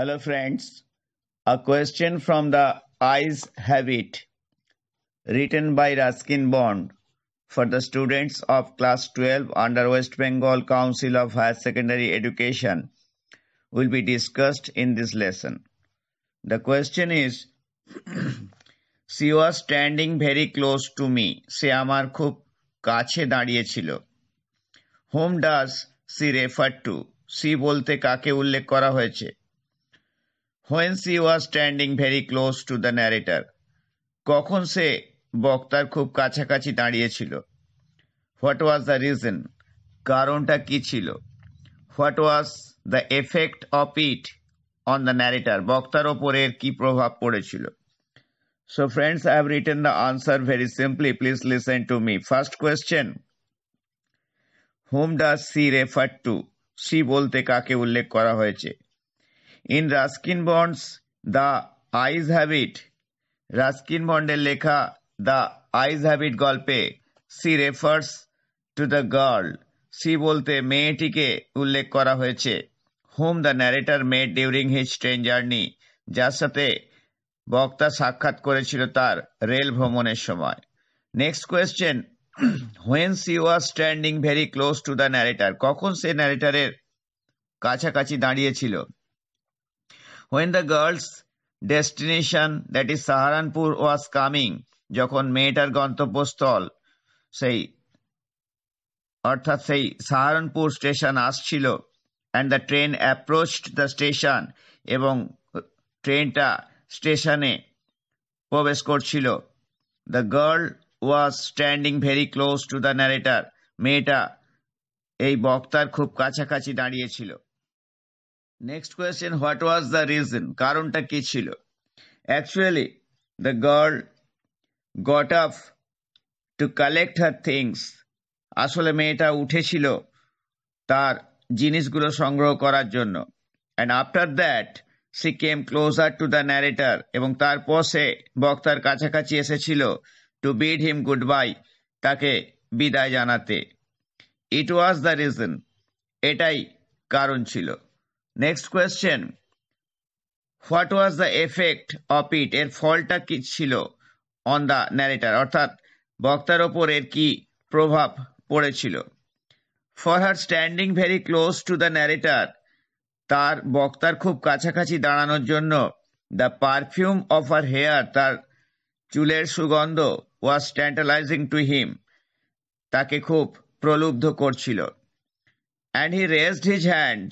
Hello, friends. A question from the Eyes Habit, written by Raskin Bond for the students of Class 12 under West Bengal Council of Higher Secondary Education will be discussed in this lesson. The question is She was standing very close to me. She amar khub kache কাছে chilo. Whom does she refer to? She bolte kake ullekh kora hoyeche. When she was standing very close to the narrator কখন সে বক্তার খুব কাছাকাছি দাঁড়িয়েছিল what was the reason কারণটা কি ছিল what was the effect of it on the narrator বক্তার ওপরে কি প্রভাব পড়েছিল so friends I have written the answer very simply please listen to me first question whom does she refer to she বলতে কাকে উল্লেখ করা হয়েছে in Ruskin Bond's the eyes have it Ruskin বন্ডের লেখা দ্য আইজ হ্যাবিট গল্পে she refers to the girl she বলতে মেয়েটিকে উল্লেখ করা হয়েছে whom the narrator made during his train journey যার সাথে বক্তা সাক্ষাৎ করেছিল তার রেল ভ্রমণের সময় next question when she was standing very close to the narrator কখন সে ন্যারেটারের কাছাকাছি দাঁড়িয়েছিল When the girl's destination, that is Saharanpur, was coming, যখন মেয়েটার গন্তব্যস্থল সেই অর্থাৎ সেই সাহারানপুর স্টেশন আসছিল and the train approached the station এবং ট্রেনটা স্টেশনে প্রবেশ করছিল the girl was standing very close to the narrator মেয়েটা এই বক্তার খুব কাছাকাছি দাঁড়িয়েছিল next question what was the reason কারণটা কি ছিল actually the girl got up to collect her things আসলে মেয়েটা উঠেছিল তার জিনিসগুলো সংগ্রহ করার জন্য and after that she came closer to the narrator এবং তারপর সে বক্তার কাছাকাছি এসেছিল to bid him goodbye তাকে বিদায় জানাতে ইট ওয়াজ দ্য রিজন এটাই কারণ ছিল next question what was the effect of it এর ফলটা কি ছিল অন দ্য ন্যারেটার অর্থাৎ বক্তার ওপর এর কি প্রভাব পড়েছিল for her standing very close to the narrator তার বক্তার খুব কাছাকাছি দাঁড়ানোর জন্য the perfume of her hair তার চুলের সুগন্ধ ওয়াজ স্ট্যান্টালাইজিং টু হিম তাকে খুব প্রলুব্ধ করছিল and he raised his hand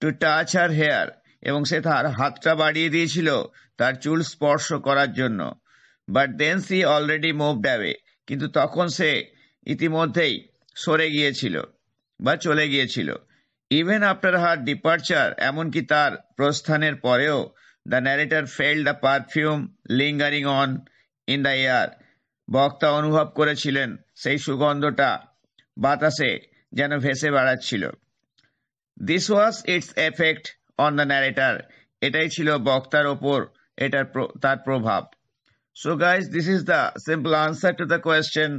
to touch her hair এবং সে তার হাতটা বাড়িয়ে দিয়েছিল তার চুল স্পর্শ করার জন্য but then she already moved ডাবে কিন্তু তখন সে ইতিমধ্যেই সরে গিয়েছিল বা চলে গিয়েছিল ইভেন আফটার হার ডিপার্চার এমনকি তার প্রস্থানের পরেও the narrator felt the perfume lingering on in the air বক্তা অনুভব করেছিলেন সেই সুগন্ধটা বাতাসে যেন ভেসে বেড়াচ্ছিল this was its effect on the narrator এটাই ছিল বক্তার ওপর এটার তার প্রভাব so guys this is the simple answer to the question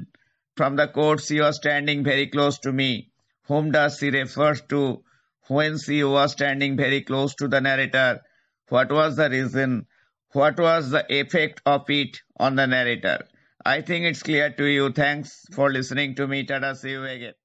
from the courts you was standing very close to me. Whom does she refer to? When you was standing very close to the narrator? What was the reason? What was the effect of it on the narrator? I think it's clear to you. Thanks for listening to me. Tada, see you again.